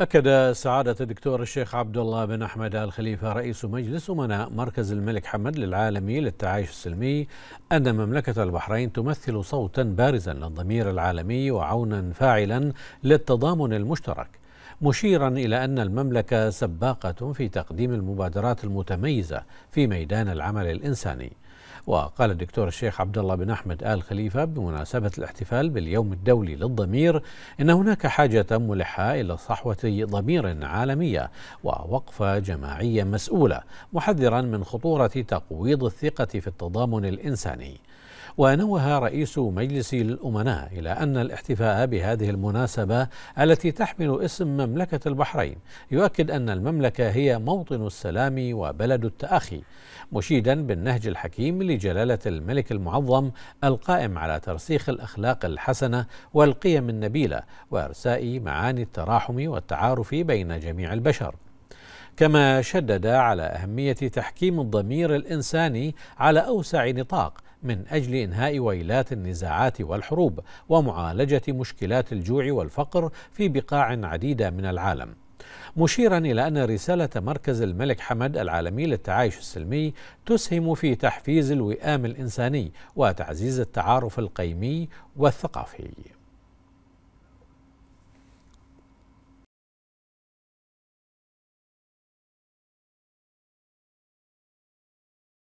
أكد سعادة الدكتور الشيخ عبد الله بن أحمد آل خليفة رئيس مجلس أمناء مركز الملك حمد للعالمي للتعايش السلمي أن مملكة البحرين تمثل صوتا بارزا للضمير العالمي وعونا فاعلا للتضامن المشترك مشيرا إلى أن المملكة سباقة في تقديم المبادرات المتميزة في ميدان العمل الإنساني وقال الدكتور الشيخ عبد الله بن احمد ال خليفه بمناسبه الاحتفال باليوم الدولي للضمير ان هناك حاجه ملحه الى صحوه ضمير عالميه ووقفه جماعيه مسؤوله محذرا من خطوره تقويض الثقه في التضامن الانساني. ونوه رئيس مجلس الامناء الى ان الاحتفاء بهذه المناسبه التي تحمل اسم مملكة البحرين يؤكد أن المملكة هي موطن السلام وبلد التأخي مشيدا بالنهج الحكيم لجلالة الملك المعظم القائم على ترسيخ الأخلاق الحسنة والقيم النبيلة وإرساء معاني التراحم والتعارف بين جميع البشر كما شدد على أهمية تحكيم الضمير الإنساني على أوسع نطاق من أجل إنهاء ويلات النزاعات والحروب ومعالجة مشكلات الجوع والفقر في بقاع عديدة من العالم مشيرا إلى أن رسالة مركز الملك حمد العالمي للتعايش السلمي تسهم في تحفيز الوئام الإنساني وتعزيز التعارف القيمي والثقافي